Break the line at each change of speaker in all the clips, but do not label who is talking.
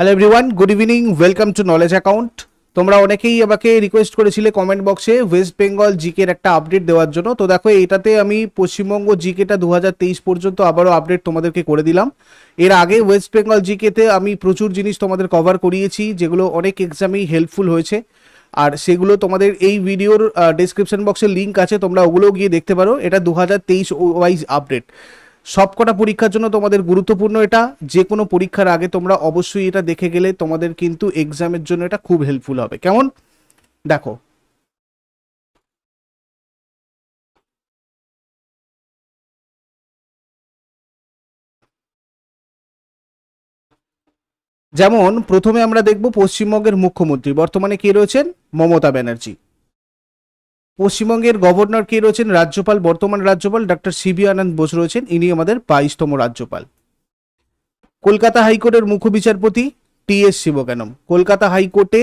hello everyone good evening welcome to knowledge account তোমরা অনেকেই আমাকে রিকোয়েস্ট করেছিলে কমেন্ট বক্সে ওয়েস্ট বেঙ্গল জিকের একটা আপডেট দেওয়ার জন্য তো দেখো এটাতে আমি পশ্চিমবঙ্গ জিকেটা দু পর্যন্ত আবারও আপডেট তোমাদেরকে করে দিলাম এর আগে ওয়েস্ট বেঙ্গল জিকেতে আমি প্রচুর জিনিস তোমাদের কভার করিয়েছি যেগুলো অনেক এক্সামেই হেল্পফুল হয়েছে আর সেগুলো তোমাদের এই ভিডিওর ডেসক্রিপশন বক্সের লিঙ্ক আছে তোমরা ওগুলোও গিয়ে দেখতে পারো এটা দু হাজার তেইশ ওয়াইজ আপডেট সবকটা পরীক্ষার জন্য তোমাদের গুরুত্বপূর্ণ এটা যে কোনো পরীক্ষার আগে তোমরা অবশ্যই এটা দেখে গেলে তোমাদের কিন্তু এক্সামের জন্য এটা খুব হেল্পফুল হবে কেমন দেখো যেমন প্রথমে আমরা দেখব পশ্চিমবঙ্গের মুখ্যমন্ত্রী বর্তমানে কে রয়েছেন মমতা ব্যানার্জি পশ্চিমবঙ্গের গভর্নর কে রয়েছেন রাজ্যপাল বর্তমান রাজ্যপাল ডক্টর সিবি আনন্দ বোস রয়েছেন ইনি আমাদের বাইশতম রাজ্যপাল কলকাতা হাইকোর্টের মুখ্য বিচারপতি টি এস শিবকানম কলকাতা হাইকোর্টে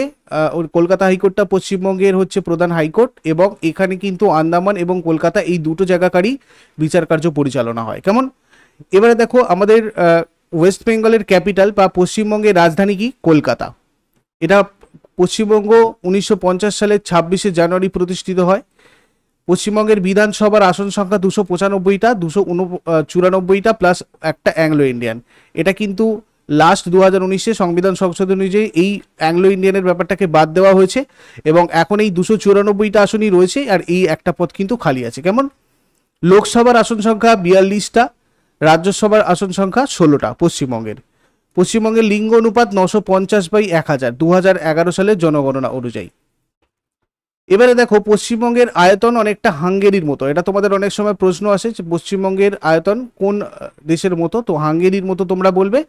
কলকাতা হাইকোর্টটা পশ্চিমবঙ্গের হচ্ছে প্রধান হাইকোর্ট এবং এখানে কিন্তু আন্দামান এবং কলকাতা এই দুটো জায়গাকারই বিচার কার্য পরিচালনা হয় কেমন এবারে দেখো আমাদের ওয়েস্ট বেঙ্গলের ক্যাপিটাল বা পশ্চিমবঙ্গের রাজধানী কি কলকাতা এটা পশ্চিমবঙ্গ উনিশশো সালের ছাব্বিশে জানুয়ারি প্রতিষ্ঠিত হয় পশ্চিমবঙ্গের বিধানসভার আসন সংখ্যা দুশো পঁচানব্বইটা দুশো উন চুরানব্বইটা প্লাস একটা অ্যাংলো ইন্ডিয়ান এটা কিন্তু লাস্ট দু হাজার উনিশে সংবিধান সংশোধন অনুযায়ী এই অ্যাংলো ইন্ডিয়ানের ব্যাপারটাকে বাদ দেওয়া হয়েছে এবং এখন এই দুশো চুরানব্বইটা আসনই রয়েছে আর এই একটা পদ কিন্তু খালি আছে কেমন লোকসভার আসন সংখ্যা বিয়াল্লিশটা রাজ্যসভার আসন সংখ্যা ষোলোটা পশ্চিমবঙ্গের পশ্চিমবঙ্গের লিঙ্গ অনুপাত নশো পঞ্চাশ বাই এক হাজার দু হাজার এগারো সালের জনগণনা অনুযায়ী এবারে দেখো পশ্চিমবঙ্গের আয়তন অনেকটা হাঙ্গেরির মতো এটা তোমাদের অনেক সময় প্রশ্ন আসে যে পশ্চিমবঙ্গের আয়তন কোন দেশের মতো তো হাঙ্গেরির মতো তোমরা বলবে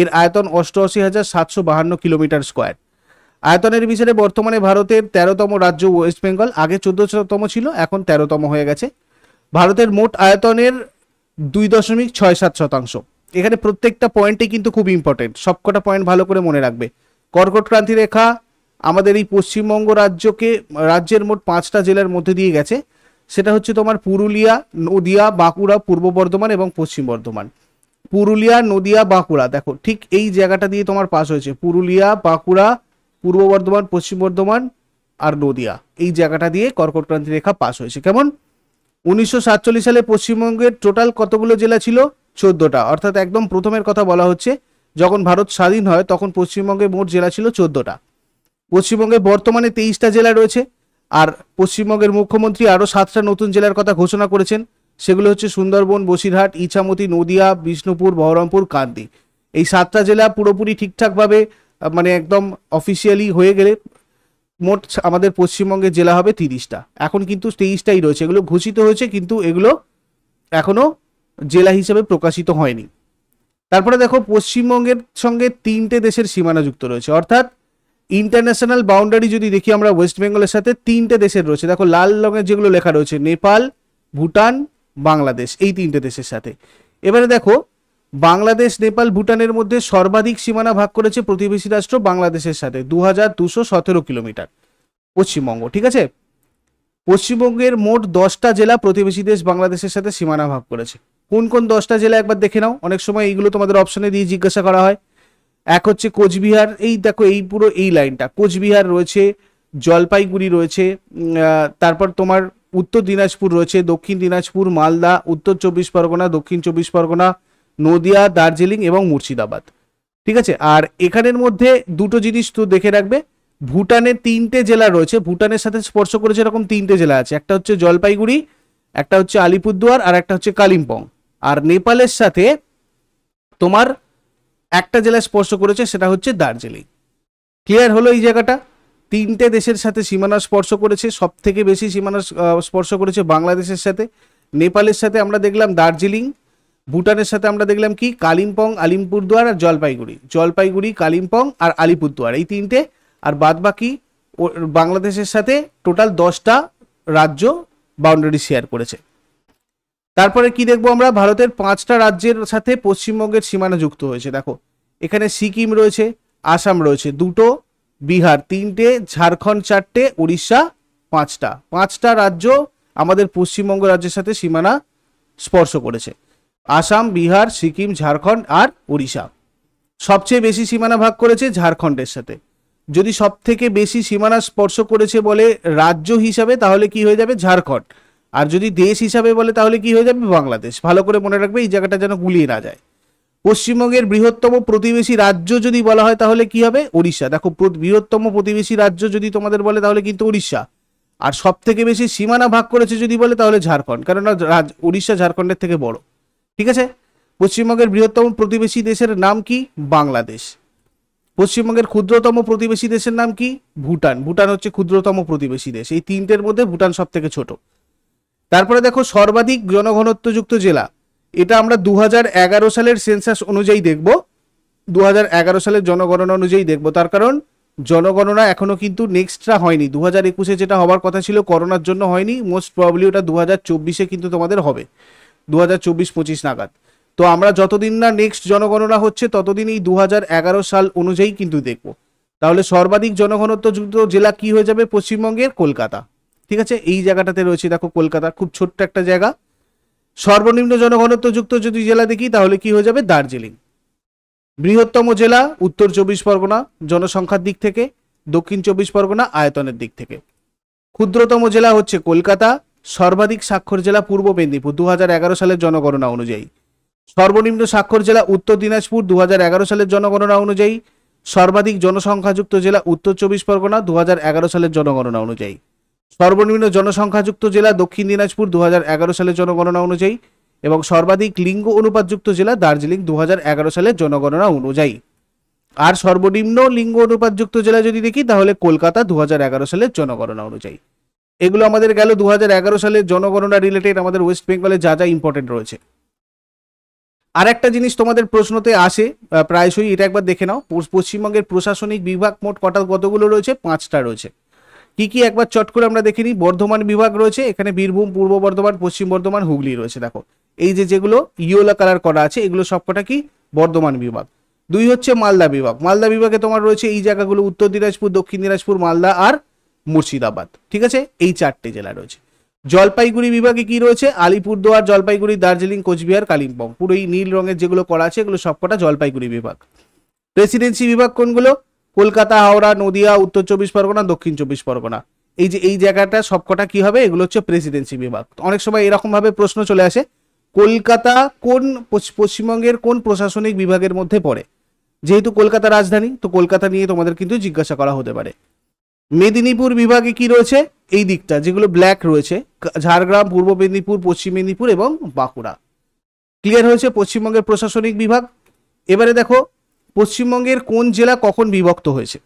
এর আয়তন অষ্টআশি হাজার সাতশো বাহান্ন কিলোমিটার স্কোয়ার আয়তনের বিচারে বর্তমানে ভারতের তেরোতম রাজ্য ওয়েস্ট বেঙ্গল আগে চোদ্দতম ছিল এখন তেরোতম হয়ে গেছে ভারতের মোট আয়তনের দুই দশমিক ছয় সাত শতাংশ এখানে প্রত্যেকটা পয়েন্টই কিন্তু খুব ইম্পর্টেন্ট সবকটা পয়েন্ট ভালো করে মনে রাখবে কর্কট ক্রান্তি রেখা আমাদের এই পশ্চিমবঙ্গ রাজ্যকে রাজ্যের মোট পাঁচটা জেলার মধ্যে দিয়ে গেছে সেটা হচ্ছে তোমার পুরুলিয়া নদিয়া বাঁকুড়া পূর্ব বর্ধমান এবং পশ্চিম বর্ধমান পুরুলিয়া নদিয়া বাঁকুড়া দেখো ঠিক এই জায়গাটা দিয়ে তোমার পাশ হয়েছে পুরুলিয়া বাঁকুড়া পূর্ব বর্ধমান পশ্চিম বর্ধমান আর নদিয়া এই জায়গাটা দিয়ে কর্কট ক্রান্তি রেখা পাশ হয়েছে কেমন উনিশশো সালে পশ্চিমবঙ্গের টোটাল কতগুলো জেলা ছিল চোদ্দোটা অর্থাৎ একদম প্রথমের কথা বলা হচ্ছে যখন ভারত স্বাধীন হয় তখন পশ্চিমবঙ্গে মোট জেলা ছিল চোদ্দোটা পশ্চিমবঙ্গে বর্তমানে তেইশটা জেলা রয়েছে আর পশ্চিমবঙ্গের মুখ্যমন্ত্রী আরও সাতটা নতুন জেলার কথা ঘোষণা করেছেন সেগুলো হচ্ছে সুন্দরবন বসিরহাট ইছামতি নদিয়া বিষ্ণুপুর বহরমপুর কান্দি এই সাতটা জেলা পুরোপুরি ঠিকঠাকভাবে মানে একদম অফিসিয়ালি হয়ে গেলে মোট আমাদের পশ্চিমবঙ্গের জেলা হবে তিরিশটা এখন কিন্তু তেইশটাই রয়েছে এগুলো ঘোষিত হয়েছে কিন্তু এগুলো এখনও জেলা হিসেবে প্রকাশিত হয়নি তারপরে দেখো পশ্চিমবঙ্গের সঙ্গে তিনটে দেশের সীমানা যুক্ত রয়েছে অর্থাৎ ইন্টারন্যাশনাল বাউন্ডারি যদি দেখি আমরা ওয়েস্ট বেঙ্গলের সাথে তিনটে দেশের রয়েছে দেখো লাল রঙের যেগুলো লেখা রয়েছে নেপাল ভুটান বাংলাদেশ এই তিনটে দেশের সাথে এবারে দেখো বাংলাদেশ নেপাল ভুটানের মধ্যে সর্বাধিক সীমানা ভাগ করেছে প্রতিবেশী রাষ্ট্র বাংলাদেশের সাথে দু হাজার দুশো সতেরো কিলোমিটার পশ্চিমবঙ্গ ঠিক আছে পশ্চিমবঙ্গের মোট দশটা জেলা প্রতিবেশী দেশ বাংলাদেশের সাথে সীমানা ভাগ করেছে কোন কোন দশটা জেলা একবার দেখে নাও অনেক সময় এইগুলো তোমাদের অপশনে দিয়ে জিজ্ঞাসা করা হয় এক হচ্ছে কোচবিহার এই দেখো এই পুরো এই লাইনটা কোচবিহার রয়েছে জলপাইগুড়ি রয়েছে তারপর তোমার উত্তর দিনাজপুর রয়েছে দক্ষিণ দিনাজপুর মালদা উত্তর চব্বিশ পরগনা দক্ষিণ চব্বিশ পরগনা নদিয়া দার্জিলিং এবং মুর্শিদাবাদ ঠিক আছে আর এখানের মধ্যে দুটো জিনিস তো দেখে রাখবে ভুটানে তিনটে জেলা রয়েছে ভুটানের সাথে স্পর্শ করেছে এরকম তিনটে জেলা আছে একটা হচ্ছে জলপাইগুড়ি একটা হচ্ছে আলিপুরদুয়ার আর একটা হচ্ছে কালিম্পং আর নেপালের সাথে তোমার একটা জেলা স্পর্শ করেছে সেটা হচ্ছে দার্জিলিং ক্লিয়ার হলো এই জায়গাটা তিনটে দেশের সাথে সীমানা স্পর্শ করেছে সব থেকে বেশি সীমানা স্পর্শ করেছে বাংলাদেশের সাথে নেপালের সাথে আমরা দেখলাম দার্জিলিং ভুটানের সাথে আমরা দেখলাম কি কালিম্পং আলিমপুরদুয়ার আর জলপাইগুড়ি জলপাইগুড়ি কালিম্পং আর আলিপুরদুয়ার এই তিনটে আর বাদ বাকি বাংলাদেশের সাথে টোটাল দশটা রাজ্য বাউন্ডারি শেয়ার করেছে তারপরে কি দেখবো আমরা ভারতের পাঁচটা রাজ্যের সাথে পশ্চিমবঙ্গের সীমানা যুক্ত হয়েছে দেখো এখানে সিকিম রয়েছে আসাম রয়েছে দুটো বিহার তিনটে ঝাড়খণ্ড চারটে উড়িষ্যা পাঁচটা পাঁচটা রাজ্য আমাদের পশ্চিমবঙ্গ রাজ্যের সাথে সীমানা স্পর্শ করেছে আসাম বিহার সিকিম ঝাড়খণ্ড আর উড়িষ্যা সবচেয়ে বেশি সীমানা ভাগ করেছে ঝাড়খণ্ডের সাথে যদি সব থেকে বেশি সীমানা স্পর্শ করেছে বলে রাজ্য হিসাবে তাহলে কি হয়ে যাবে ঝাড়খণ্ড আর যদি দেশ হিসাবে বলে তাহলে কি হয়ে যাবে বাংলাদেশ ভালো করে মনে রাখবে এই জায়গাটা যেন গুলিয়ে না যায় পশ্চিমবঙ্গের বৃহত্তম প্রতিবেশী রাজ্য যদি বলা হয় তাহলে কি হবে ওড়িশা দেখো বৃহত্তম প্রতিবেশী রাজ্য যদি তোমাদের বলে তাহলে কিন্তু উড়িষ্যা আর সব থেকে বেশি সীমানা ভাগ করেছে যদি বলে তাহলে ঝাড়খণ্ড কেননা উড়িষ্যা ঝাড়খণ্ডের থেকে বড় ঠিক আছে পশ্চিমবঙ্গের বৃহত্তম প্রতিবেশী দেশের নাম কি বাংলাদেশ পশ্চিমবঙ্গের ক্ষুদ্রতম প্রতিবেশী দেশের নাম কি ভুটান ভুটান হচ্ছে ক্ষুদ্রতম প্রতিবেশী দেশ এই তিনটের মধ্যে ভুটান সব থেকে ছোট তারপরে দেখো সর্বাধিক জনঘনত্বযুক্ত জেলা এটা আমরা দু সালের সেন্সাস অনুযায়ী দেখব দু সালের জনগণনা অনুযায়ী দেখব তার কারণ জনগণনা এখনো কিন্তু নেক্সটটা হয়নি দু হাজার একুশে যেটা হওয়ার কথা ছিল করোনার জন্য হয়নি মোস্ট প্রবলি ওটা দু হাজার চব্বিশে কিন্তু তোমাদের হবে দু হাজার চব্বিশ পঁচিশ নাগাদ তো আমরা যতদিন না নেক্সট জনগণনা হচ্ছে ততদিন এই দু সাল অনুযায়ী কিন্তু দেখব তাহলে সর্বাধিক জনঘনত্বযুক্ত জেলা কি হয়ে যাবে পশ্চিমবঙ্গের কলকাতা ঠিক আছে এই জায়গাটাতে রয়েছে দেখো কলকাতা খুব ছোট্ট একটা জায়গা সর্বনিম্ন জনঘনত্বযুক্ত যদি জেলা দেখি তাহলে কি হয়ে যাবে দার্জিলিং বৃহত্তম জেলা উত্তর চব্বিশ পরগনা জনসংখ্যার দিক থেকে দক্ষিণ চব্বিশ পরগনা আয়তনের দিক থেকে ক্ষুদ্রতম জেলা হচ্ছে কলকাতা সর্বাধিক স্বাক্ষর জেলা পূর্ব মেদিনীপুর দু সালের জনগণনা অনুযায়ী সর্বনিম্ন স্বাক্ষর জেলা উত্তর দিনাজপুর দু সালের জনগণনা অনুযায়ী সর্বাধিক জনসংখ্যাযুক্ত জেলা উত্তর চব্বিশ পরগনা দু সালের জনগণনা অনুযায়ী সর্বনিম্ন জনসংখ্যাযুক্ত জেলা দক্ষিণ দিনাজপুর দু সালের জনগণনা অনুযায়ী এবং সর্বাধিক লিঙ্গ অনুপাতযুক্ত জেলা দার্জিলিং দু সালের জনগণনা অনুযায়ী আর সর্বনিম্ন লিঙ্গ অনুপাতযুক্ত জেলা যদি দেখি তাহলে কলকাতা দু সালের জনগণনা অনুযায়ী এগুলো আমাদের গেল দু সালের জনগণনা রিলেটেড আমাদের ওয়েস্ট বেঙ্গলে যা যা ইম্পর্টেন্ট রয়েছে আর একটা জিনিস তোমাদের প্রশ্নতে আসে প্রায়শই এটা একবার দেখে নাও পশ্চিমবঙ্গের প্রশাসনিক বিভাগ মোট কটা কতগুলো রয়েছে পাঁচটা রয়েছে কি কি একবার চট করে আমরা দেখিনি বর্ধমান বিভাগ রয়েছে এখানে বীরভূম পূর্ব বর্ধমান পশ্চিম বর্ধমান হুগলি রয়েছে দেখো এই যে যেগুলো ইয়োলা কালার করা আছে এগুলো সবকটা কি বর্ধমান বিভাগ দুই হচ্ছে মালদা বিভাগ মালদা বিভাগে তোমার রয়েছে এই জায়গাগুলো উত্তর দিনাজপুর দক্ষিণ দিনাজপুর মালদা আর মুর্শিদাবাদ ঠিক আছে এই চারটে জেলা রয়েছে জলপাইগুড়ি বিভাগে কি রয়েছে আলিপুরদুয়ার জলপাইগুড়ি দার্জিলিং কোচবিহার কালিম্পং পুরো এই নীল রঙের যেগুলো করা আছে এগুলো সবকটা জলপাইগুড়ি বিভাগ প্রেসিডেন্সি বিভাগ কোনগুলো কলকাতা হাওড়া নদিয়া উত্তর চব্বিশ পরগনা দক্ষিণ চব্বিশ পরগনা এই যে এই জায়গাটা সবকটা কি হবে এগুলো হচ্ছে প্রেসিডেন্সি বিভাগ অনেক সময় এরকম ভাবে প্রশ্ন চলে আসে কলকাতা কোন পশ্চিমবঙ্গের কোন প্রশাসনিক বিভাগের মধ্যে পড়ে যেহেতু কলকাতা রাজধানী তো কলকাতা নিয়ে তোমাদের কিন্তু জিজ্ঞাসা করা হতে পারে মেদিনীপুর বিভাগে কি রয়েছে এই দিকটা যেগুলো ব্ল্যাক রয়েছে ঝাড়গ্রাম পূর্ব মেদিনীপুর পশ্চিম মেদিনীপুর এবং বাঁকুড়া ক্লিয়ার হয়েছে পশ্চিমবঙ্গের প্রশাসনিক বিভাগ এবারে দেখো পশ্চিমবঙ্গের কোন জেলা কখন বিভক্ত হয়েছে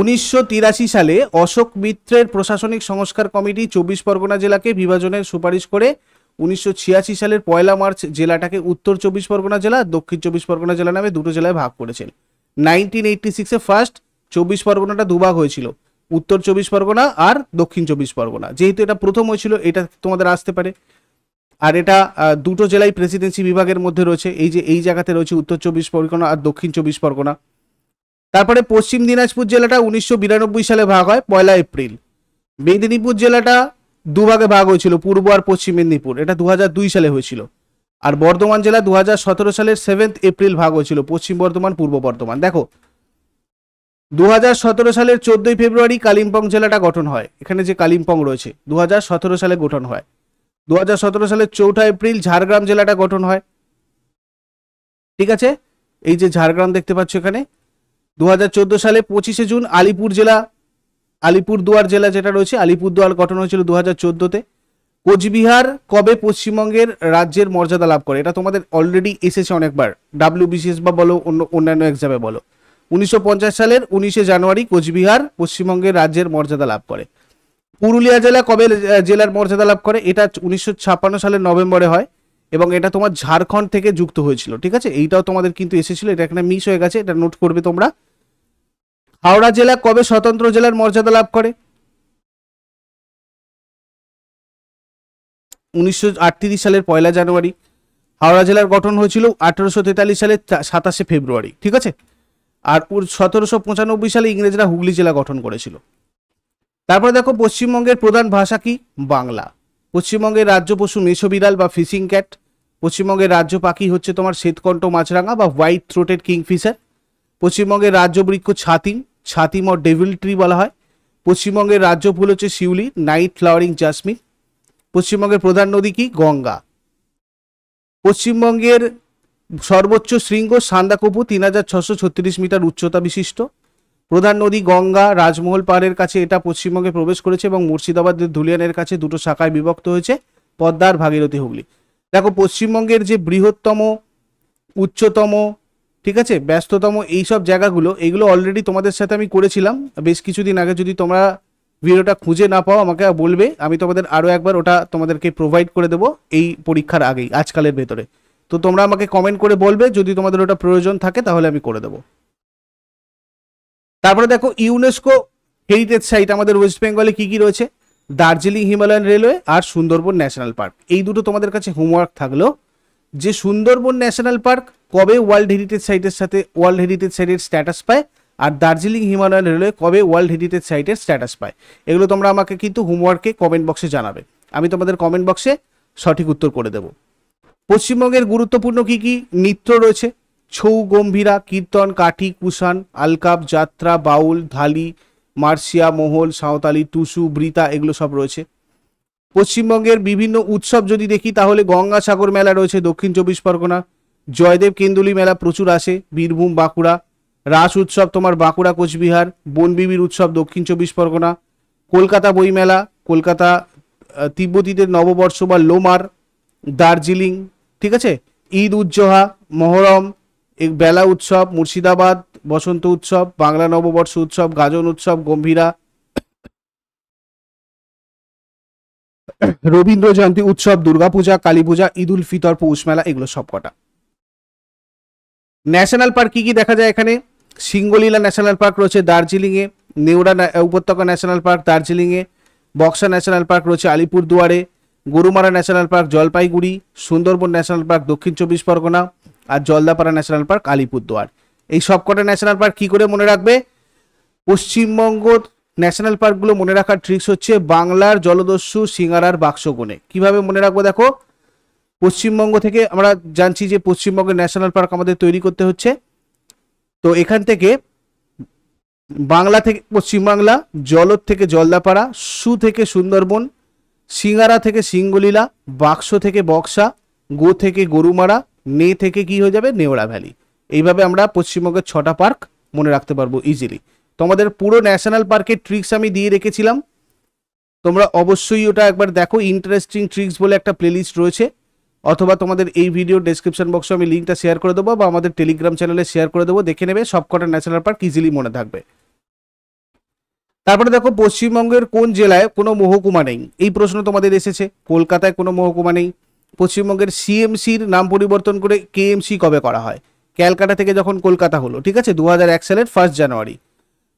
উনিশশো সালে অশোক মিত্রের প্রশাসনিক সংস্কার কমিটি চব্বিশ পরগনা জেলাকে বিভাজনের সুপারিশ করে উনিশশো সালের পয়লা মার্চ জেলাটাকে উত্তর চব্বিশ পরগনা জেলা দক্ষিণ চব্বিশ পরগনা জেলা নামে দুটো জেলায় ভাগ করেছেন নাইনটিন এইটটি সিক্সে ফার্স্ট চব্বিশ পরগনাটা দুভাগ হয়েছিল উত্তর চব্বিশ পরগনা আর দক্ষিণ চব্বিশ পরগনা যেহেতু এটা প্রথম হয়েছিল এটা তোমাদের আসতে পারে আর এটা দুটো জেলায় প্রেসিডেন্সি বিভাগের মধ্যে রয়েছে এই যে এই জায়গাতে রয়েছে উত্তর চব্বিশ পরগনা আর দক্ষিণ চব্বিশ পরগনা তারপরে পশ্চিম দিনাজপুর জেলাটা উনিশশো সালে ভাগ হয় পয়লা এপ্রিল মেদিনীপুর জেলাটা দুভাগে ভাগ হয়েছিল পূর্ব আর পশ্চিম মেদিনীপুর এটা দু সালে হয়েছিল আর বর্ধমান জেলা দু সালের সেভেন্থ এপ্রিল ভাগ হয়েছিল পশ্চিম বর্ধমান পূর্ব বর্ধমান দেখো দু সালের চোদ্দই ফেব্রুয়ারি কালিম্পং জেলাটা গঠন হয় এখানে যে কালিম্পং রয়েছে দু সালে গঠন হয় দু সালের চৌঠা এপ্রিল ঝাড়গ্রাম জেলাটা গঠন হয় ঠিক আছে এই যে ঝাড়গ্রাম দেখতে পাচ্ছ এখানে দু সালে পঁচিশে জুন আলিপুর জেলা আলিপুরদুয়ার জেলা যেটা রয়েছে আলিপুরদুয়ার গঠন হয়েছিল দু হাজার চোদ্দতে কোচবিহার কবে পশ্চিমবঙ্গের রাজ্যের মর্যাদা লাভ করে এটা তোমাদের অলরেডি এসেছে অনেকবার ডাব্লিউ বিসিএস বা বলো অন্য অন্যান্য এক্সামে বলো উনিশশো সালের উনিশে জানুয়ারি কোচবিহার পশ্চিমবঙ্গের রাজ্যের মর্যাদা লাভ করে পুরুলিয়া জেলা কবে জেলার মর্যাদা লাভ করে এটা উনিশশো সালের নভেম্বরে হয় এবং এটা তোমার ঝাড়খণ্ড থেকে যুক্ত হয়েছিল ঠিক আছে এইটাও তোমাদের কিন্তু এসেছিল এটা এখানে মিস হয়ে গেছে এটা নোট করবে তোমরা হাওড়া জেলা কবে স্বতন্ত্র জেলার মর্যাদা লাভ করে উনিশশো সালের পয়লা জানুয়ারি হাওড়া জেলার গঠন হয়েছিল আঠারোশো তেতাল্লিশ সালের সাতাশে ফেব্রুয়ারি ঠিক আছে আর সতেরোশো পঁচানব্বই সালে ইংরেজরা হুগলি জেলা গঠন করেছিল তারপরে দেখো পশ্চিমবঙ্গের প্রধান ভাষা কি বাংলা পশ্চিমবঙ্গের রাজ্য পশু মেষো বিড়াল বা ফিশিং ক্যাট পশ্চিমবঙ্গের রাজ্য পাখি হচ্ছে তোমার শ্বেতকণ্ঠ মাছরাঙা বা হোয়াইট থ্রোটেড কিংফিশার পশ্চিমবঙ্গের রাজ্য বৃক্ষ ছাতিম ছাতিম ও ডেভিল ট্রি বলা হয় পশ্চিমবঙ্গের রাজ্য ফুল হচ্ছে শিউলি নাইট ফ্লাওয়ারিং জাসমিন পশ্চিমবঙ্গের প্রধান নদী কি গঙ্গা পশ্চিমবঙ্গের সর্বোচ্চ শৃঙ্গ সান্দাকপু তিন হাজার ছশো ছত্রিশ মিটার উচ্চতা বিশিষ্ট প্রধান নদী গঙ্গা রাজমহল পাড়ের কাছে এটা পশ্চিমবঙ্গে প্রবেশ করেছে এবং মুর্শিদাবাদের ধুলিয়ানের কাছে দুটো শাখায় বিভক্ত হয়েছে পদ্মার ভাগীরথী হুগলি দেখো পশ্চিমবঙ্গের যে বৃহত্তম উচ্চতম ঠিক আছে ব্যস্ততম এই সব জায়গাগুলো এগুলো অলরেডি তোমাদের সাথে আমি করেছিলাম বেশ কিছুদিন আগে যদি তোমরা ভিডিওটা খুঁজে না পাও আমাকে বলবে আমি তোমাদের আরও একবার ওটা তোমাদেরকে প্রোভাইড করে দেবো এই পরীক্ষার আগেই আজকালের ভেতরে তো তোমরা আমাকে কমেন্ট করে বলবে যদি তোমাদের ওটা প্রয়োজন থাকে তাহলে আমি করে দেবো তারপরে দেখো ইউনেস্কো হেরিটেজ সাইট আমাদের ওয়েস্ট বেঙ্গলে কি কি রয়েছে দার্জিলিং হিমালয়ান রেলওয়ে আর সুন্দরবন ন্যাশনাল পার্ক এই দুটো তোমাদের কাছে হোমওয়ার্ক থাকলো যে সুন্দরবন ন্যাশনাল পার্ক কবে ওয়ার্ল্ড হেরিটেজ সাইটের সাথে ওয়ার্ল্ড হেরিটেজ সাইটের স্ট্যাটাস পায় আর দার্জিলিং হিমালয়ান রেলওয়ে কবে ওয়ার্ল্ড হেরিটেজ সাইটের স্ট্যাটাস পায় এগুলো তোমরা আমাকে কিন্তু হোমওয়ার্কে কমেন্ট বক্সে জানাবে আমি তোমাদের কমেন্ট বক্সে সঠিক উত্তর করে দেবো পশ্চিমবঙ্গের গুরুত্বপূর্ণ কি কি নৃত্য রয়েছে ছৌ গম্ভীরা কীর্তন কাঠি কুষাণ আলকাপ যাত্রা বাউল ঢালি মার্সিয়া মোহল সাঁওতালি টুসু ব্রিতা এগুলো সব রয়েছে পশ্চিমবঙ্গের বিভিন্ন উৎসব যদি দেখি তাহলে গঙ্গাসাগর মেলা রয়েছে দক্ষিণ চব্বিশ পরগনা জয়দেব কেন্দুলি মেলা প্রচুর আসে বীরভূম বাঁকুড়া রাস উৎসব তোমার বাঁকুড়া কোচবিহার বনবিবির উৎসব দক্ষিণ চব্বিশ পরগনা কলকাতা বইমেলা কলকাতা তিব্বতীদের নববর্ষ বা লোমার দার্জিলিং ঠিক আছে ঈদ উজ্জোহা মহরম বেলা উৎসব মুর্শিদাবাদ বসন্ত উৎসব বাংলা নববর্ষ উৎসব গাজন উৎসব গম্ভীরা রবীন্দ্র জয়ন্তী উৎসব দুর্গাপূজা কালী পূজা ঈদ উল ফিতর পৌষ মেলা এগুলো সব কটা ন্যাশনাল পার্ক কি কি দেখা যায় এখানে সিঙ্গলীলা ন্যাশনাল পার্ক রয়েছে দার্জিলিংয়ে নেউরা উপত্যকা ন্যাশনাল পার্ক দার্জিলিংয়ে বক্সা ন্যাশনাল পার্ক রয়েছে আলিপুরদুয়ারে Gorumara national park Jalpaiguri Sundarban national park Dakshin Chabbish Pargana আর জলদাপাড়া ন্যাশনাল পার্ক আলিপুরদুয়ার এই সবকটা ন্যাশনাল পার্ক কি করে মনে রাখবে পশ্চিমবঙ্গ ন্যাশনাল পার্কগুলো মনে রাখার ট্রিক্স হচ্ছে বাংলার জলদস্যু সিঙ্গারার বাক্সগুনে কিভাবে মনে রাখবো দেখো পশ্চিমবঙ্গ থেকে আমরা জানছি যে পশ্চিমবঙ্গের ন্যাশনাল পার্ক আমাদের তৈরি করতে হচ্ছে তো এখান থেকে বাংলা থেকে পশ্চিমবাংলা জলদ থেকে জলদাপাড়া সু থেকে সুন্দরবন সিঙ্গারা থেকে সিঙ্গলীলা বাক্স থেকে বক্সা গো থেকে গরুমারা নে থেকে কি হয়ে যাবে নেওড়া ভ্যালি এইভাবে আমরা পশ্চিমবঙ্গের ছটা পার্ক মনে রাখতে পারবো ইজিলি তোমাদের পুরো ন্যাশনাল পার্কের ট্রিক্স আমি দিয়ে রেখেছিলাম তোমরা অবশ্যই ওটা একবার দেখো ইন্টারেস্টিং ট্রিক্স বলে একটা প্লেলিস্ট রয়েছে অথবা তোমাদের এই ভিডিও ডেসক্রিপশন বক্সে আমি লিঙ্কটা শেয়ার করে দেবো বা আমাদের টেলিগ্রাম চ্যানেলে শেয়ার করে দেবো দেখে নেবে সবকটা ন্যাশনাল পার্ক ইজিলি মনে থাকবে তারপরে দেখো পশ্চিমবঙ্গের কোন জেলায় কোনো মহকুমা নেই এই প্রশ্ন তোমাদের এসেছে কলকাতায় কোনো মহকুমা নেই পশ্চিমবঙ্গের সিএমসির নাম পরিবর্তন করে কেএমসি কবে করা হয় ক্যালকাটা থেকে যখন কলকাতা হলো ঠিক আছে দু সালের ফার্স্ট জানুয়ারি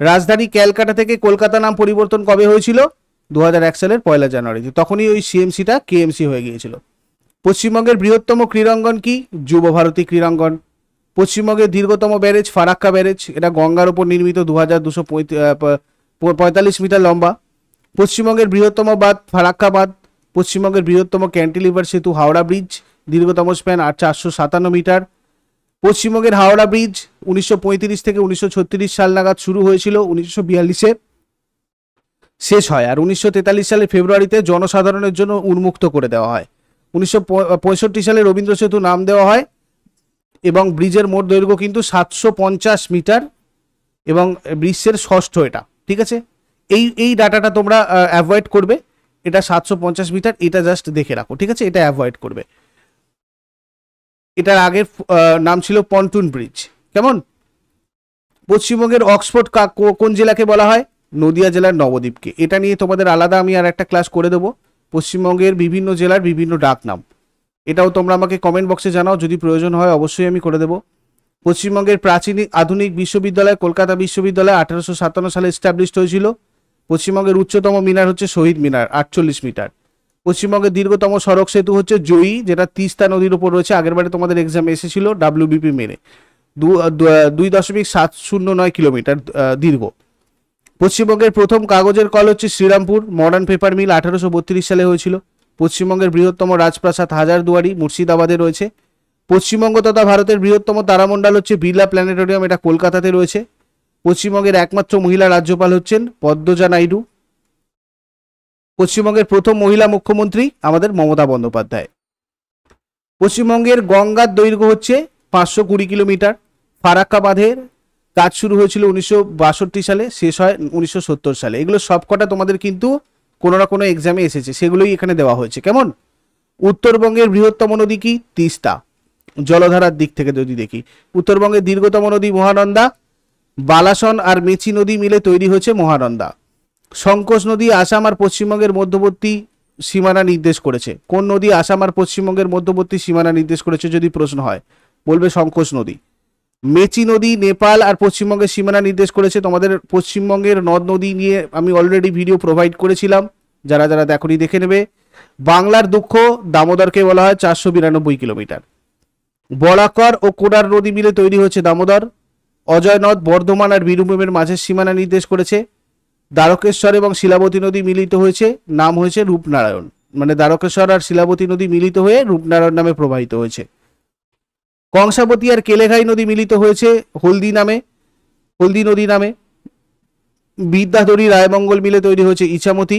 রাজধানী ক্যালকাটা থেকে কলকাতা নাম পরিবর্তন কবে হয়েছিল দু সালের পয়লা জানুয়ারি তখনই ওই সিএমসিটা কেএমসি হয়ে গিয়েছিল পশ্চিমবঙ্গের বৃহত্তম ক্রীড়াঙ্গন কি যুবভারতী ক্রীড়াঙ্গন পশ্চিমবঙ্গের দীর্ঘতম ব্যারেজ ফারাক্কা ব্যারেজ এটা গঙ্গার ওপর নির্মিত দু হাজার দুশো পঁয়তাল্লিশ মিটার লম্বা পশ্চিমবঙ্গের বৃহত্তম বাদ ফারাক্কা পশ্চিমবঙ্গের বৃহত্তম ক্যান্টিলিভার সেতু হাওড়া ব্রিজ দীর্ঘতম স্প্যান আট চারশো সাতান্ন মিটার পশ্চিমবঙ্গের হাওড়া ব্রিজ উনিশশো থেকে উনিশশো সাল নাগাদ শুরু হয়েছিল উনিশশো বিয়াল্লিশে শেষ হয় আর উনিশশো সালে ফেব্রুয়ারিতে জনসাধারণের জন্য উন্মুক্ত করে দেওয়া হয় উনিশশো সালে রবীন্দ্র সেতু নাম দেওয়া হয় এবং ব্রিজের মোট দৈর্ঘ্য কিন্তু সাতশো মিটার এবং ব্রিজের ষষ্ঠ এটা ঠিক আছে এই এই ডাটাটা তোমরা অ্যাভয়েড করবে এটা সাতশো পঞ্চাশ মিটার এটা জাস্ট দেখে রাখো ঠিক আছে এটা অ্যাভয়েড করবে এটার আগের নাম ছিল পন্টুন ব্রিজ কেমন পশ্চিমবঙ্গের অক্সফোর্ড কোন জেলাকে বলা হয় নদিয়া জেলার নবদ্বীপকে এটা নিয়ে তোমাদের আলাদা আমি আর একটা ক্লাস করে দেবো পশ্চিমবঙ্গের বিভিন্ন জেলার বিভিন্ন ডাক নাম এটাও তোমরা আমাকে কমেন্ট বক্সে জানাও যদি প্রয়োজন হয় অবশ্যই আমি করে দেবো পশ্চিমবঙ্গের প্রাচীন আধুনিক বিশ্ববিদ্যালয় কলকাতা বিশ্ববিদ্যালয় আঠারোশো সাতান্ন সালে এস্টাবলিশড হয়েছিল পশ্চিমবঙ্গের উচ্চতম মিনার হচ্ছে শহীদ মিনার আটচল্লিশ মিটার পশ্চিমবঙ্গের দীর্ঘতম সড়ক সেতু হচ্ছে জয়ী যেটা তিস্তা নদীর উপর রয়েছে আগের বারে তোমাদের এক্সাম এসেছিল ডাব্লিউবিপি মেনে দুই দশমিক সাত শূন্য নয় কিলোমিটার দীর্ঘ পশ্চিমবঙ্গের প্রথম কাগজের কল হচ্ছে শ্রীরামপুর মডার্ন পেপার মিল আঠারোশো সালে হয়েছিল পশ্চিমবঙ্গের বৃহত্তম রাজপ্রাসাদ হাজারদুয়ারি মুর্শিদাবাদে রয়েছে পশ্চিমবঙ্গ তথা ভারতের বৃহত্তম তারামণ্ডল হচ্ছে বিড়লা প্ল্যানেটোরিয়াম এটা কলকাতাতে রয়েছে পশ্চিমবঙ্গের একমাত্র মহিলা রাজ্যপাল হচ্ছেন পদ্মজা নাইডু পশ্চিমবঙ্গের প্রথম মহিলা মুখ্যমন্ত্রী আমাদের মমতা বন্দ্যোপাধ্যায় পশ্চিমবঙ্গের গঙ্গার দৈর্ঘ্য হচ্ছে পাঁচশো কুড়ি কিলোমিটার ফারাক্কা বাঁধের কাজ শুরু হয়েছিল উনিশশো সালে শেষ হয় উনিশশো সালে এগুলো সবকটা তোমাদের কিন্তু কোনো না কোনো এক্সামে এসেছে সেগুলোই এখানে দেওয়া হয়েছে কেমন উত্তরবঙ্গের বৃহত্তম নদী কি তিস্তা জলধারার দিক থেকে যদি দেখি উত্তরবঙ্গের দীর্ঘতম নদী মহানন্দা বালাসন আর মেচি নদী মিলে তৈরি হয়েছে মহানন্দা সংকোচ নদী আসাম আর পশ্চিমবঙ্গের মধ্যবর্তী সীমানা নির্দেশ করেছে কোন নদী আসাম আর পশ্চিমবঙ্গের মধ্যবর্তী সীমানা নির্দেশ করেছে যদি প্রশ্ন হয় বলবে সংকোচ নদী মেচি নদী নেপাল আর পশ্চিমবঙ্গের সীমানা নির্দেশ করেছে তোমাদের পশ্চিমবঙ্গের নদ নদী নিয়ে আমি অলরেডি ভিডিও প্রোভাইড করেছিলাম যারা যারা দেখনি দেখে নেবে বাংলার দুঃখ দামোদরকে বলা হয় চারশো বিরানব্বই কিলোমিটার বরাকর ও কোরার নদী মিলে তৈরি হয়েছে দামোদর অজয় নদ বর্ধমান আর বীরভূমের মাঝের সীমানা নির্দেশ করেছে দ্বারকেশ্বর এবং শিলাবতী নদী মিলিত হয়েছে নাম হয়েছে রূপনারায়ণ মানে দ্বারকেশ্বর আর শিলাবতী নদী মিলিত হয়ে রূপনারায়ণ নামে প্রবাহিত হয়েছে কংসাবতী আর কেলেঘাই নদী মিলিত হয়েছে হলদি নামে হলদি নদী নামে বিদ্যাধরী রায়মঙ্গল মিলে তৈরি হয়েছে ইছামতি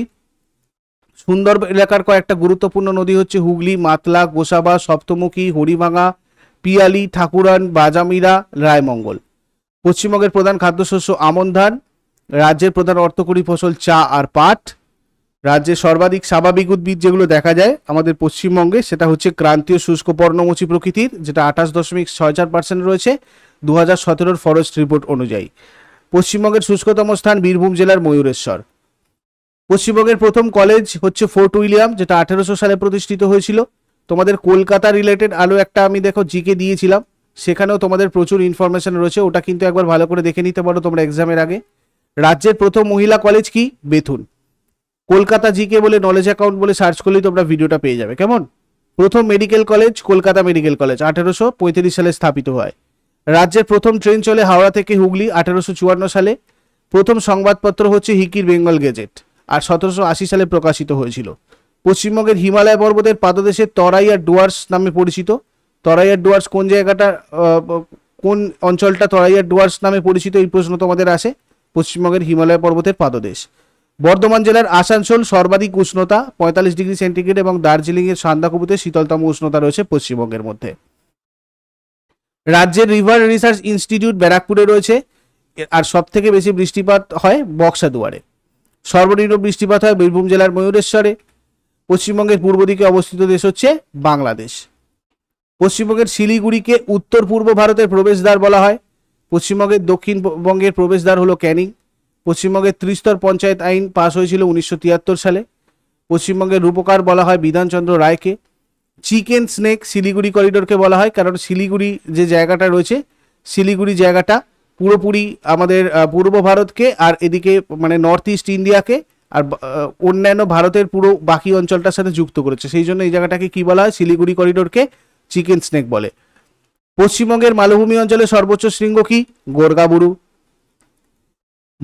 সুন্দর এলাকার কয়েকটা গুরুত্বপূর্ণ নদী হচ্ছে হুগলি মাতলা গোসাবা সপ্তমুখী হরিভাঙা পিয়ালি ঠাকুরান বাজামিরা রায়মঙ্গল পশ্চিমবঙ্গের প্রধান খাদ্যশস্য আমন ধান রাজ্যের প্রধান অর্থকরী ফসল চা আর পাট রাজ্যে সর্বাধিক স্বাভাবিক উদ্ভিদ যেগুলো দেখা যায় আমাদের পশ্চিমবঙ্গে সেটা হচ্ছে ক্রান্তীয় শুষ্ক পর্ণমোচী প্রকৃতির যেটা আঠাশ দশমিক ছয় চার পার্সেন্ট রয়েছে দু হাজার সতেরোর ফরেস্ট রিপোর্ট অনুযায়ী পশ্চিমবঙ্গের শুষ্কতম স্থান বীরভূম জেলার ময়ূরেশ্বর পশ্চিমবঙ্গের প্রথম কলেজ হচ্ছে ফোর্ট উইলিয়াম যেটা আঠেরোশো সালে প্রতিষ্ঠিত হয়েছিল তোমাদের কলকাতা রিলেটেড আলো একটা আমি দেখো জিকে দিয়েছিলাম সেখানেও তোমাদের প্রচুর ইনফরমেশন রয়েছে ওটা কিন্তু একবার ভালো করে দেখে নিতে পারো তোমরা এক্সামের আগে রাজ্যের প্রথম মহিলা কলেজ কি বেথুন কলকাতা জিকে বলে নলেজ অ্যাকাউন্ট বলে সার্চ করলেই তোমরা ভিডিওটা পেয়ে যাবে কেমন প্রথম medical college Kolkata medical college আঠেরোশো সালে স্থাপিত হয় রাজ্যের প্রথম ট্রেন চলে হাওড়া থেকে হুগলি আঠেরোশো সালে প্রথম সংবাদপত্র হচ্ছে হিকির বেঙ্গল গেজেট আর সতেরোশো সালে প্রকাশিত হয়েছিল পশ্চিমবঙ্গের হিমালয় পর্বতের পাদদেশে তরাই আর ডুয়ার্স নামে পরিচিত তরাইয়া ডুয়ার্স কোন জায়গাটা কোন অঞ্চলটা তরাই আর ডুয়ার্স নামে পরিচিত এই প্রশ্ন তোমাদের আসে পশ্চিমবঙ্গের হিমালয় পর্বতের পাদদেশ বর্ধমান জেলার আসানসোল সর্বাধিক উষ্ণতা পঁয়তাল্লিশ ডিগ্রি সেন্টিগ্রেড এবং দার্জিলিংয়ের সান্দাকুপুতে শীতলতম উষ্ণতা রয়েছে পশ্চিমবঙ্গের মধ্যে রাজ্যের রিভার রিসার্চ ইনস্টিটিউট ব্যারাকপুরে রয়েছে আর সব থেকে বেশি বৃষ্টিপাত হয় বক্সা দুয়ারে সর্বনিম্ন বৃষ্টিপাত হয় বীরভূম জেলার ময়ূরেশ্বরে পশ্চিমবঙ্গের পূর্ব দিকে অবস্থিত দেশ হচ্ছে বাংলাদেশ পশ্চিমবঙ্গের শিলিগুড়িকে উত্তর পূর্ব ভারতের প্রবেশদ্বার বলা হয় পশ্চিমবঙ্গের দক্ষিণবঙ্গের প্রবেশদ্বার হলো ক্যানিং পশ্চিমবঙ্গের ত্রিস্তর পঞ্চায়েত আইন পাশ হয়েছিল উনিশশো সালে পশ্চিমবঙ্গের রূপকার বলা হয় বিধানচন্দ্র রায়কে চিকেন স্নেক শিলিগুড়ি করিডোরকে বলা হয় কারণ শিলিগুড়ি যে জায়গাটা রয়েছে শিলিগুড়ি জায়গাটা পুরোপুরি আমাদের পূর্ব ভারতকে আর এদিকে মানে নর্থ ইস্ট ইন্ডিয়াকে আর অন্যান্য ভারতের পুরো বাকি অঞ্চলটার সাথে যুক্ত করেছে সেই জন্য এই জায়গাটাকে কি বলা হয় শিলিগুড়ি করিডোরকে চিকেন স্নেক বলে পশ্চিমবঙ্গের মালভূমি অঞ্চলে সর্বোচ্চ শৃঙ্গ কি গোর্গাবুরু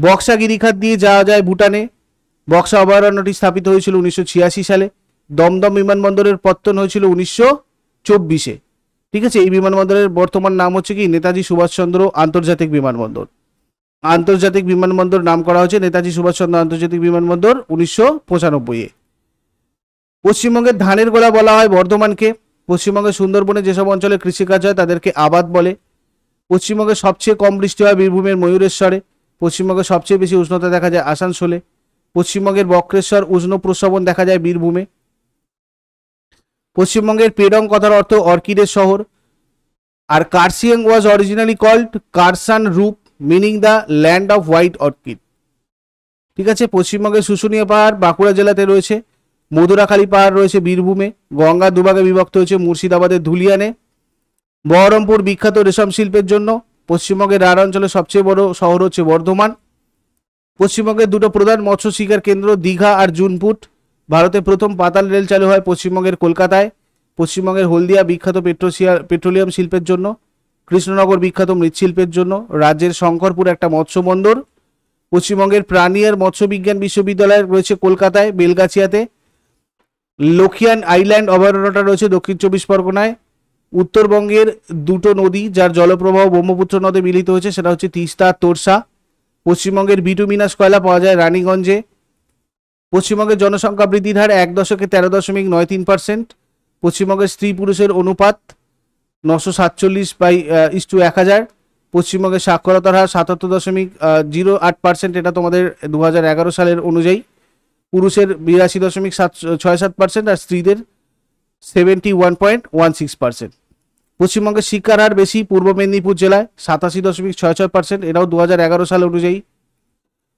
বক্সা গিরিখাত দিয়ে যাওয়া যায় ভুটানে বক্সা অভয়ারণ্যটি স্থাপিত হয়েছিল উনিশশো সালে দমদম বিমানবন্দরের পত্তন হয়েছিল উনিশশো চব্বিশে ঠিক আছে এই বিমানবন্দরের বর্তমান নাম হচ্ছে কি নেতাজি সুভাষচন্দ্র আন্তর্জাতিক বিমানবন্দর আন্তর্জাতিক বিমানবন্দর নাম করা হয়েছে নেতাজি সুভাষচন্দ্র আন্তর্জাতিক বিমানবন্দর উনিশশো পঁচানব্বইয়ে পশ্চিমবঙ্গের ধানের গোলা বলা হয় বর্ধমানকে পশ্চিমবঙ্গের সুন্দরবনে যেসব অঞ্চলে কৃষিকাজ হয় তাদেরকে আবাদ বলে পশ্চিমবঙ্গের সবচেয়ে কম বৃষ্টি হয় বীরভূমের ময়ূরেশ্বরে পশ্চিমবঙ্গের সবচেয়ে বেশি উষ্ণতা দেখা যায় আসানসোলে পশ্চিমবঙ্গের বক্রেশ্বর উষ্ণ প্রস্রবণ দেখা যায় বীরভূমে পশ্চিমবঙ্গের পেডং কথার অর্থ অর্কিডের শহর আর Kurseong was originally called Kharsang রূপ meaning the land of white orchid ঠিক আছে পশ্চিমবঙ্গের শুশুনিয়া পাহাড় বাঁকুড়া জেলাতে রয়েছে মধুরাখালী পাহাড় রয়েছে বীরভূমে গঙ্গা দুভাগে বিভক্ত হয়েছে মুর্শিদাবাদের ধুলিয়ানে বহরমপুর বিখ্যাত রেশম শিল্পের জন্য পশ্চিমবঙ্গের রাঢ় অঞ্চলের সবচেয়ে বড় শহর হচ্ছে বর্ধমান পশ্চিমবঙ্গের দুটো প্রধান মৎস্য শিকার কেন্দ্র দীঘা আর জুনপুট ভারতে প্রথম পাতাল রেল চালু হয় পশ্চিমবঙ্গের কলকাতায় পশ্চিমবঙ্গের হলদিয়া বিখ্যাত পেট্রোশিয়া পেট্রোলিয়াম শিল্পের জন্য কৃষ্ণনগর বিখ্যাত মৃৎশিল্পের জন্য রাজ্যের শঙ্করপুর একটা মৎস্য বন্দর পশ্চিমবঙ্গের প্রাণী আর মৎস্যবিজ্ঞান বিশ্ববিদ্যালয় রয়েছে কলকাতায় বেলগাছিয়াতে লোখিয়ান আইল্যান্ড অভয়ারণ্যটা রয়েছে দক্ষিণ চব্বিশ পরগনায় উত্তরবঙ্গের দুটো নদী যার জলপ্রবাহ ব্রহ্মপুত্র নদে মিলিত হয়েছে সেটা হচ্ছে তিস্তা তোরসা পশ্চিমবঙ্গের বিটুমিনাস কয়লা পাওয়া যায় রানীগঞ্জে পশ্চিমবঙ্গের জনসংখ্যা বৃদ্ধির হার এক দশকে তেরো দশমিক নয় তিন পার্সেন্ট পশ্চিমবঙ্গের স্ত্রী পুরুষের অনুপাত নশো সাতচল্লিশ বাই ইস্টু এক হাজার পশ্চিমবঙ্গের সাক্ষরতার হার সাতাত্তর দশমিক জিরো আট পার্সেন্ট এটা তোমাদের দু সালের অনুযায়ী পুরুষের বিরাশি দশমিক সাত ছয় সাত পার্সেন্ট আর স্ত্রীদের seventy one point one six percent পশ্চিমবঙ্গের শিক্ষার হার বেশি পূর্ব মেদিনীপুর জেলায় সাতাশি দশমিক ছয় ছয় পার্সেন্ট এটাও দু সাল অনুযায়ী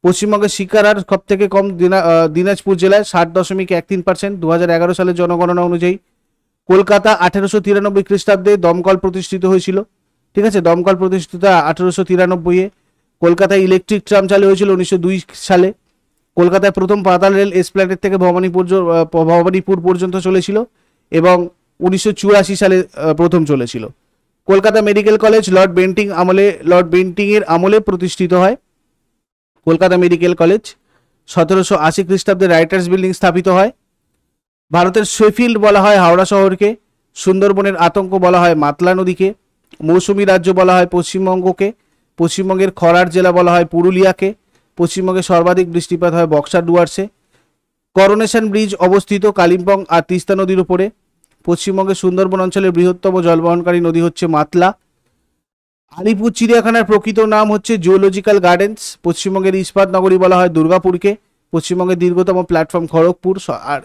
পশ্চিমবঙ্গের শিক্ষার হার সবথেকে কম দিনাজপুর জেলায় ষাট দশমিক এক তিন পার্সেন্ট দু সালের জনগণনা অনুযায়ী কলকাতা আঠেরোশো তিরানব্বই খ্রিস্টাব্দে দমকল প্রতিষ্ঠিত হয়েছিল ঠিক আছে দমকল প্রতিষ্ঠিত আঠেরোশো তিরানব্বইয়ে কলকাতায় ইলেকট্রিক ট্রাম চালু হয়েছিল উনিশশো দুই সালে কলকাতায় প্রথম পাতাল রেল এসপ্ল্যানেড থেকে ভবানীপুর ভবানীপুর পর্যন্ত চলেছিল এবং উনিশশো সালে প্রথম চলেছিল Kolkata medical college lord Bentinck আমলে লর্ড বেন্টিংয়ের আমলে প্রতিষ্ঠিত হয় কলকাতা মেডিকেল কলেজ সতেরোশো আশি খ্রিস্টাব্দে রাইটার্স বিল্ডিং স্থাপিত হয় ভারতের শেফিল্ড বলা হয় হাওড়া শহরকে সুন্দরবনের আতঙ্ক বলা হয় মাতলা নদীকে মৌসুমি রাজ্য বলা হয় পশ্চিমবঙ্গকে পশ্চিমবঙ্গের খরার জেলা বলা হয় পুরুলিয়াকে পশ্চিমবঙ্গে সর্বাধিক বৃষ্টিপাত হয় বক্সার ডুয়ার্সে করোনেশন ব্রিজ অবস্থিত কালিম্পং আর তিস্তা নদীর উপরে পশ্চিমবঙ্গের সুন্দরবন অঞ্চলের বৃহত্তম জলবহনকারী নদী হচ্ছে মাতলা আলিপুর চিড়িয়াখানার প্রকৃত নাম হচ্ছে জুওলজিক্যাল গার্ডেন্স পশ্চিমবঙ্গের ইস্পাত নগরী বলা হয় দুর্গাপুরকে পশ্চিমবঙ্গের দীর্ঘতম প্ল্যাটফর্ম খড়গপুর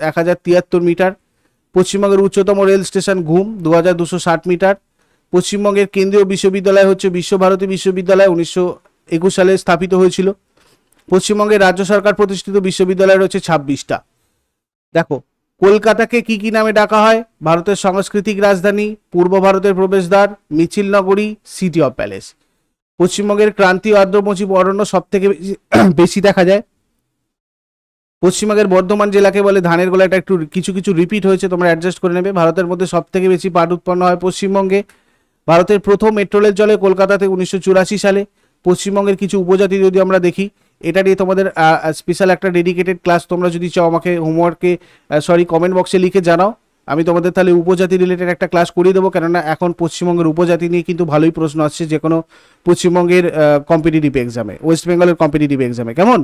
এক হাজার তিয়াত্তর মিটার পশ্চিমবঙ্গের উচ্চতম রেল স্টেশন ঘুম দু হাজার দুশো ষাট মিটার পশ্চিমবঙ্গের কেন্দ্রীয় বিশ্ববিদ্যালয় হচ্ছে বিশ্বভারতী বিশ্ববিদ্যালয় উনিশশো একুশ সালে স্থাপিত হয়েছিল পশ্চিমবঙ্গের রাজ্য সরকার প্রতিষ্ঠিত বিশ্ববিদ্যালয় রয়েছে ছাব্বিশটা দেখো কলকাতাকে কি কি নামে ডাকা হয় ভারতের সাংস্কৃতিক রাজধানী পূর্ব ভারতের প্রবেশদ্বার মিছিল নগরী সিটি অফ প্যালেস পশ্চিমবঙ্গের ক্রান্তি আর্দ্রমোচী অরণ্য সব থেকে বেশি দেখা যায় পশ্চিমবঙ্গের বর্ধমান জেলাকে বলে ধানের গোলাটা একটু কিছু কিছু রিপিট হয়েছে তোমরা অ্যাডজাস্ট করে নেবে ভারতের মধ্যে সবথেকে বেশি পাট উৎপন্ন হয় পশ্চিমবঙ্গে ভারতের প্রথম মেট্রোলের জলে কলকাতাতে উনিশশো সালে পশ্চিমবঙ্গের কিছু উপজাতি যদি আমরা দেখি এটা নিয়ে তোমাদের স্পেশাল একটা ডেডিকেটেড ক্লাস তোমরা যদি চাও আমাকে হোমওয়ার্কে সরি কমেন্ট বক্সে লিখে জানাও আমি তোমাদের তাহলে উপজাতি রিলেটেড একটা ক্লাস করিয়ে দেবো কেননা এখন পশ্চিমবঙ্গের উপজাতি নিয়ে কিন্তু ভালোই প্রশ্ন আসছে যে কোনো পশ্চিমবঙ্গের কম্পিটিটিভ এক্সামে ওয়েস্ট বেঙ্গলের কম্পিটিটিভ এক্সামে কেমন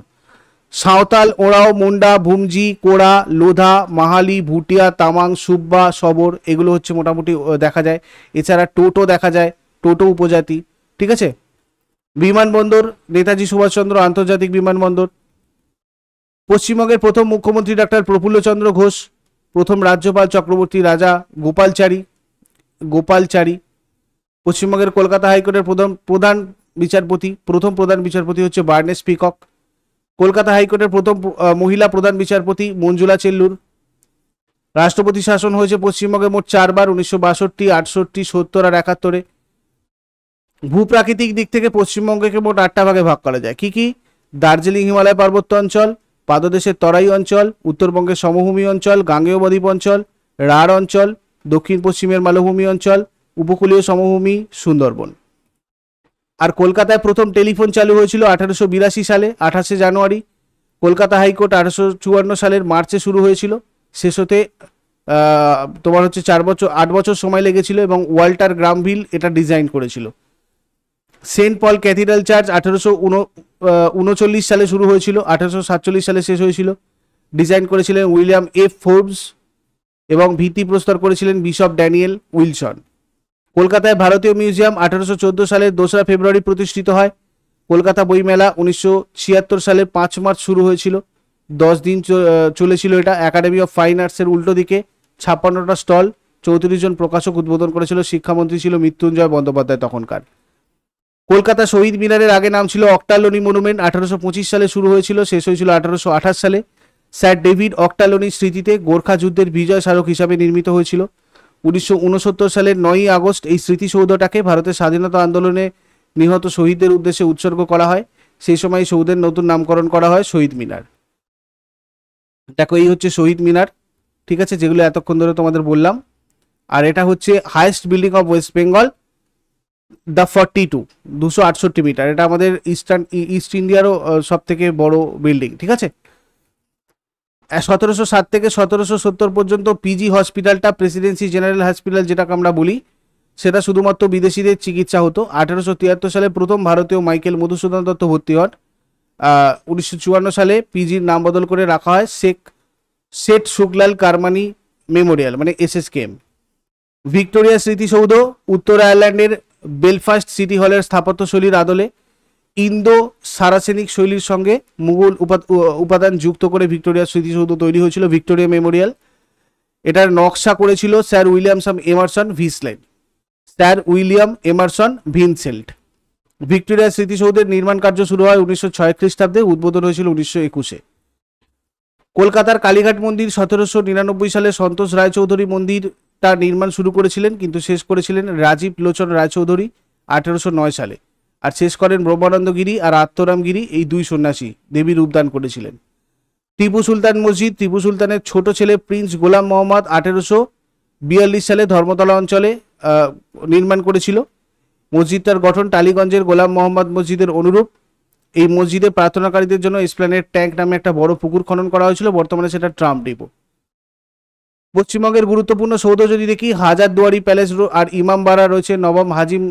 সাঁওতাল ওরাও মুন্ডা ভুমজি কোড়া লোধা মাহালি ভুটিয়া তামাং সুব্বা সবর এগুলো হচ্ছে মোটামুটি দেখা যায় এছাড়া টোটো দেখা যায় টোটো উপজাতি ঠিক আছে বিমানবন্দর নেতাজি সুভাষচন্দ্র আন্তর্জাতিক বিমানবন্দর পশ্চিমবঙ্গের প্রথম মুখ্যমন্ত্রী ডাক্তার প্রফুল্লচন্দ্র ঘোষ প্রথম রাজ্যপাল চক্রবর্তী রাজা গোপালচারী গোপালচারী পশ্চিমবঙ্গের কলকাতা হাইকোর্টের প্রধান প্রধান বিচারপতি প্রথম প্রধান বিচারপতি হচ্ছে বার্নেস পিকক কলকাতা হাইকোর্টের প্রথম মহিলা প্রধান বিচারপতি মঞ্জুলা চেল্লুর রাষ্ট্রপতি শাসন হয়েছে পশ্চিমবঙ্গে মোট চারবার উনিশশো বাষট্টি আটষট্টি সত্তর আর একাত্তরে ভূপ্রাকৃতিক দিক থেকে পশ্চিমবঙ্গকে মোট আটটা ভাগে ভাগ করা যায় কি কি দার্জিলিং হিমালয় পার্বত্য অঞ্চল পাদদেশের তরাই অঞ্চল উত্তরবঙ্গের সমভূমি অঞ্চল গাঙ্গেয় বদ্বীপ অঞ্চল রাঢ় অঞ্চল দক্ষিণ পশ্চিমের মালভূমি অঞ্চল উপকূলীয় সমভূমি সুন্দরবন আর কলকাতায় প্রথম টেলিফোন চালু হয়েছিল আঠারোশো বিরাশি সালে আঠাশে জানুয়ারি কলকাতা হাইকোর্ট আঠারোশো চুয়ান্ন সালের মার্চে শুরু হয়েছিল শেষ হতে তোমার হচ্ছে চার বছর আট বছর সময় লেগেছিল এবং ওয়াল্টার গ্রামভিল এটা ডিজাইন করেছিল সেন্ট পল ক্যাথিড্রাল চার্চ আঠারোশো উনচল্লিশ সালে শুরু হয়েছিল আঠারোশো সাতচল্লিশ সালে শেষ হয়েছিল ডিজাইন করেছিলেন উইলিয়াম এফ ফোর্বস এবং প্রস্তর করেছিলেন বিশপ ড্যানিয়েল উইলসন কলকাতায় ভারতীয় মিউজিয়াম আঠারোশো সালের দোসরা ফেব্রুয়ারি প্রতিষ্ঠিত হয় কলকাতা বইমেলা উনিশশো সালের পাঁচ মার্চ শুরু হয়েছিল দশ দিন চলেছিল এটা একাডেমি অফ ফাইন আর্টসের উল্টো দিকে ছাপ্পান্নটা স্টল চৌত্রিশ জন প্রকাশক উদ্বোধন করেছিল শিক্ষামন্ত্রী ছিল মৃত্যুঞ্জয় বন্দ্যোপাধ্যায় তখনকার কলকাতা শহীদ মিনারের আগে নাম ছিল অক্টালনি মনুমেন্ট আঠারোশো সালে শুরু হয়েছিল শেষ হয়েছিল আঠারোশো সালে স্যার ডেভিড অক্টালনির স্মৃতিতে গোর্খা যুদ্ধের বিজয় স্মারক হিসাবে নির্মিত হয়েছিল উনিশশো সালের নয়ই আগস্ট এই স্মৃতিসৌধটাকে ভারতের স্বাধীনতা আন্দোলনে নিহত শহীদদের উদ্দেশ্যে উৎসর্গ করা হয় সেই সময় সৌধের নতুন নামকরণ করা হয় শহীদ মিনার দেখো এই হচ্ছে শহীদ মিনার ঠিক আছে যেগুলো এতক্ষণ ধরে তোমাদের বললাম আর এটা হচ্ছে highest building of West Bengal the forty two দুশো আটষট্টি মিটার এটা আমাদের ইস্টার্ন ইস্ট ইন্ডিয়ারও সব থেকে বড় বিল্ডিং ঠিক আছে সতেরোশো সাত থেকে সতেরোশো সত্তর পর্যন্ত পিজি হসপিটালটা প্রেসিডেন্সি জেনারেল হসপিটাল যেটাকে আমরা বলি সেটা শুধুমাত্র বিদেশিদের চিকিৎসা হতো আঠেরোশো তিয়াত্তর সালে প্রথম ভারতীয় মাইকেল মধুসূদন দত্ত ভর্তি হন উনিশশো চুয়ান্ন সালে পিজির নাম বদল করে রাখা হয় শেখ শেঠ শুকলাল কারমানি মেমোরিয়াল মানে এস এস কেম ভিক্টোরিয়া স্মৃতিসৌধ উত্তর আয়ারল্যান্ডের বেলফাস্ট সিটি হলের স্থাপত্যশৈলীর আদলে ইন্দো সারাসেনিক শৈলীর সঙ্গে মুঘল উপাদান যুক্ত করে ভিক্টোরিয়া স্মৃতিসৌধ তৈরি হয়েছিল ভিক্টোরিয়া মেমোরিয়াল এটার নকশা করেছিল স্যার উইলিয়ামসাম এমারসন ভিসলেন স্যার উইলিয়াম এমারসন ভিনসেল্ট ভিক্টোরিয়া স্মৃতিসৌধের নির্মাণ কার্য শুরু হয় উনিশশো ছয় খ্রিস্টাব্দে উদ্বোধন হয়েছিল উনিশশো একুশে কলকাতার কালীঘাট মন্দির সতেরোশো নিরানব্বই সালে সন্তোষ রায়চৌধুরী মন্দির তার নির্মাণ শুরু করেছিলেন কিন্তু শেষ করেছিলেন রাজীব লোচন রায়চৌধুরী আঠেরোশো নয় সালে আর শেষ করেন ব্রহ্মানন্দ গিরি আর আত্মরাম গিরি এই দুই সন্ন্যাসী দেবী রূপদান করেছিলেন টিপু সুলতান মসজিদ টিপু সুলতানের ছোট ছেলে প্রিন্স গোলাম মোহাম্মদ আঠেরোশো বিয়াল্লিশ সালে ধর্মতলা অঞ্চলে নির্মাণ করেছিল মসজিদটার গঠন টালিগঞ্জের গোলাম মোহাম্মদ মসজিদের অনুরূপ এই মসজিদে প্রার্থনাকারীদের জন্য ইসপ্ল্যানেট ট্যাঙ্ক নামে একটা বড় পুকুর খনন করা হয়েছিল বর্তমানে সেটা ট্রাম্প ডিপো পশ্চিমবঙ্গের গুরুত্বপূর্ণ সৌধ যদি দেখি হাজারদুয়ারি প্যালেস আর ইমামবাড়া রয়েছে নবম হাজিম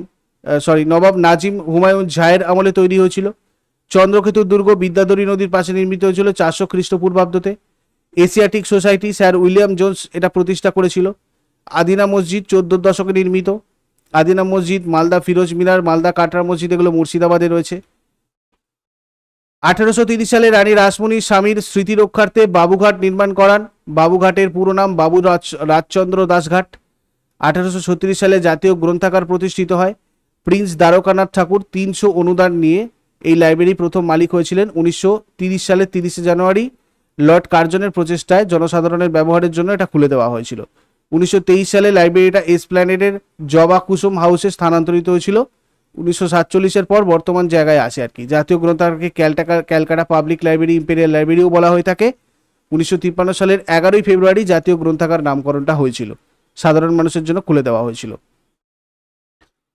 সরি নবাব নাজিম হুমায়ুন ঝায়ের আমলে তৈরি হয়েছিল চন্দ্রকেতুর দুর্গ বিদ্যাধরী নদীর পাশে নির্মিত হয়েছিল চারশো খ্রিস্টপূর্বাব্দতে Asiatic society sir William Jones এটা প্রতিষ্ঠা করেছিল আদিনা মসজিদ চোদ্দ দশকে নির্মিত আদিনা মসজিদ মালদা ফিরোজ মিনার মালদা কাটরা মসজিদ এগুলো মুর্শিদাবাদে রয়েছে আঠেরোশো তিরিশ সালে রানী রাসমণি স্বামীর স্মৃতি রক্ষার্থে বাবুঘাট নির্মাণ করান বাবুঘাটের পুরো নাম বাবু রাজচন্দ্র দাসঘাট আঠারোশো সালে জাতীয় গ্রন্থাগার প্রতিষ্ঠিত হয় প্রিন্স দ্বারকানাথ ঠাকুর তিনশো অনুদান নিয়ে এই লাইব্রেরি প্রথম মালিক হয়েছিলেন উনিশশো সালের তিরিশে জানুয়ারি লর্ড কার্জনের প্রচেষ্টায় জনসাধারণের ব্যবহারের জন্য এটা খুলে দেওয়া হয়েছিল উনিশশো সালে লাইব্রেরিটা এসপ্ল্যানেডের জবা কুসুম হাউসে স্থানান্তরিত হয়েছিল উনিশশো সাতচল্লিশের পর বর্তমান জায়গায় আসে আর কি জাতীয় গ্রন্থাগারকে ক্যালটাকা ক্যালকাটা পাবলিক লাইব্রেরি ইম্পেরিয়াল লাইব্রেরিও বলা হয়ে থাকে উনিশশো সালের এগারোই ফেব্রুয়ারি জাতীয় গ্রন্থাগার নামকরণটা হয়েছিল সাধারণ মানুষের জন্য খুলে দেওয়া হয়েছিল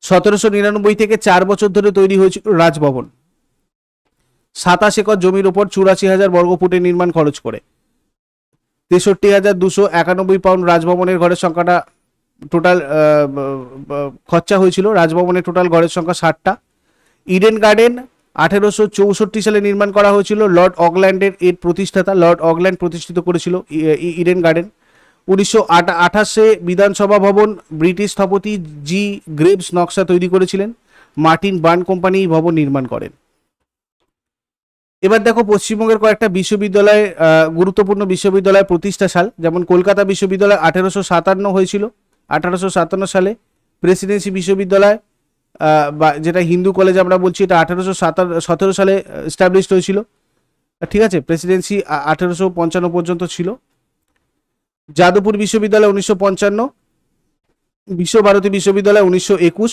সতেরোশো নিরানব্বই থেকে চার বছর ধরে তৈরি হয়েছিল রাজভবন সাতাশ একর জমির ওপর চুরাশি হাজার বর্গফুটে নির্মাণ খরচ করে তেষট্টি হাজার দুশো একানব্বই পাউন্ড রাজভবনের ঘরের সংখ্যাটা টোটাল খরচা হয়েছিল রাজভবনের টোটাল ঘরের সংখ্যা ষাটটা ইডেন গার্ডেন আঠেরোশো চৌষট্টি সালে নির্মাণ করা হয়েছিল লর্ড অকল্যান্ডের এর প্রতিষ্ঠাতা লর্ড অকল্যান্ড প্রতিষ্ঠিত করেছিল ইডেন গার্ডেন উনিশশো আঠাশে বিধানসভা ভবন ব্রিটিশ স্থপতি জি গ্রেভস নকশা তৈরি করেছিলেন মার্টিন বার্ন কোম্পানি এই ভবন নির্মাণ করেন এবার দেখো পশ্চিমবঙ্গের কয়েকটা বিশ্ববিদ্যালয়ের গুরুত্বপূর্ণ বিশ্ববিদ্যালয় প্রতিষ্ঠা সাল যেমন কলকাতা বিশ্ববিদ্যালয় আঠেরোশো সাতান্ন হয়েছিল আঠারোশো সাতান্ন সালে প্রেসিডেন্সি বিশ্ববিদ্যালয় বা যেটা হিন্দু কলেজ আমরা বলছি এটা আঠেরোশো সতেরো সালে এস্টাবলিশড হয়েছিল ঠিক আছে প্রেসিডেন্সি আঠেরোশো পঞ্চান্ন পর্যন্ত ছিল যাদবপুর বিশ্ববিদ্যালয় উনিশশো পঞ্চান্ন বিশ্বভারতী বিশ্ববিদ্যালয় উনিশশো একুশ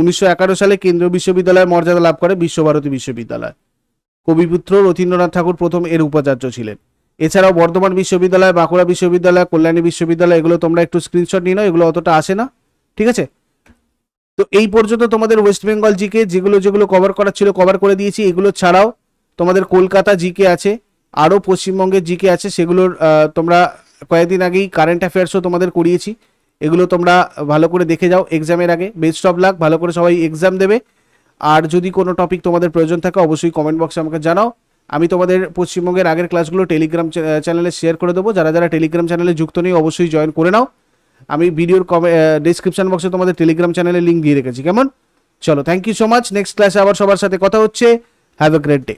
উনিশশো সালে কেন্দ্রীয় বিশ্ববিদ্যালয়ের মর্যাদা লাভ করে বিশ্বভারতী বিশ্ববিদ্যালয় কবিপুত্র রথীন্দ্রনাথ ঠাকুর প্রথম এর উপাচার্য ছিলেন এছাড়াও বর্ধমান বিশ্ববিদ্যালয় বাঁকুড়া বিশ্ববিদ্যালয় কল্যাণী বিশ্ববিদ্যালয় এগুলো তোমরা একটু স্ক্রিনশট নিয়ে নাও এগুলো অতটা আসে না ঠিক আছে তো এই পর্যন্ত তোমাদের ওয়েস্ট বেঙ্গল জিকে যেগুলো যেগুলো কভার করার ছিল কভার করে দিয়েছি এগুলো ছাড়াও তোমাদের কলকাতা জিকে আছে আরও পশ্চিমবঙ্গের জিকে আছে সেগুলোর তোমরা কয়েকদিন আগেই কারেন্ট অ্যাফেয়ার্সও তোমাদের করিয়েছি এগুলো তোমরা ভালো করে দেখে যাও এক্সামের আগে বেস্ট অফ লাক ভালো করে সবাই এক্সাম দেবে আর যদি কোনো টপিক তোমাদের প্রয়োজন থাকে অবশ্যই কমেন্ট বক্সে আমাকে জানাও আমি তোমাদের পশ্চিমবঙ্গের আগের ক্লাসগুলো টেলিগ্রাম চ্যানেলে শেয়ার করে দেবো যারা যারা টেলিগ্রাম চ্যানেলে যুক্ত নেই অবশ্যই জয়েন করে নাও আমি ভিডিওর কমে ডিসক্রিপশান বক্সে তোমাদের টেলিগ্রাম চ্যানেলে লিঙ্ক দিয়ে রেখেছি কেমন চলো thank you so much next ক্লাসে আবার সবার সাথে কথা হচ্ছে হ্যাভ এ গ্রেট ডে